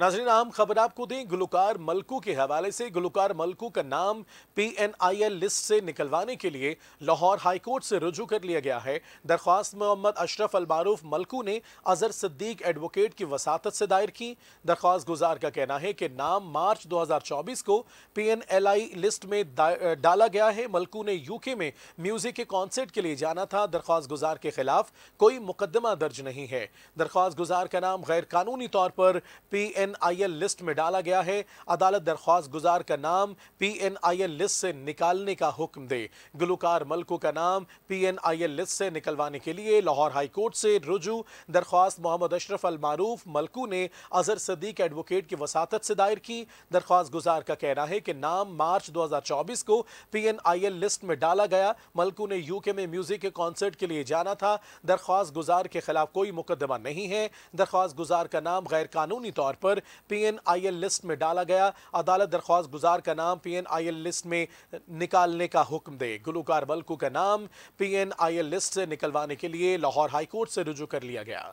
नाजरीन आम खबर आपको दें गुलकार मलकू के हवाले से गुलकार मलकू का नाम पीएनआईएल लिस्ट से निकलवाने के लिए लाहौर हाईकोर्ट से रजू कर लिया गया है दरख्वास्त मोहम्मद अशरफ अलमारूफ मलकू ने अजहर सद्दीक एडवोकेट की वसात से दायर की दरख्वास्त गुजार का कहना है कि नाम मार्च 2024 को पीएनएलआई लिस्ट में डाला गया है मलकू ने यूके में म्यूजिक के कॉन्सर्ट के लिए जाना था दरख्वास्त गुजार के खिलाफ कोई मुकदमा दर्ज नहीं है दरख्वास्त गुजार का नाम गैर कानूनी तौर पर P N I L list में डाला गया है अदालत दरख्वास्त गुजार का नाम P N I L list से निकालने का हुक्म दे गुलकार मलकू का नाम P N I L list से निकलवाने के लिए लाहौर हाईकोर्ट से रुजू दरख्वास्त मोहम्मद अशरफ अलमारूफ मलकू ने अजहर सदीक एडवोकेट की वसात से दायर की दरख्वास्त गुजार का कहना है कि नाम मार्च दो हज़ार चौबीस को P N I L list में डाला गया मलकू ने यूके में म्यूजिक के कॉन्सर्ट के लिए जाना था दरख्वास्त गुजार के खिलाफ कोई मुकदमा नहीं है दरख्वास्त गुजार का नाम गैर कानूनी तौर पर पर पीएनआईएल लिस्ट में डाला गया अदालत दरख्वास्त गुजार का नाम पीएनआईएल लिस्ट में निकालने का हुक्म दे गुलूकार बल्कू का नाम पीएनआईएल लिस्ट से निकलवाने के लिए लाहौर हाईकोर्ट से रुजू कर लिया गया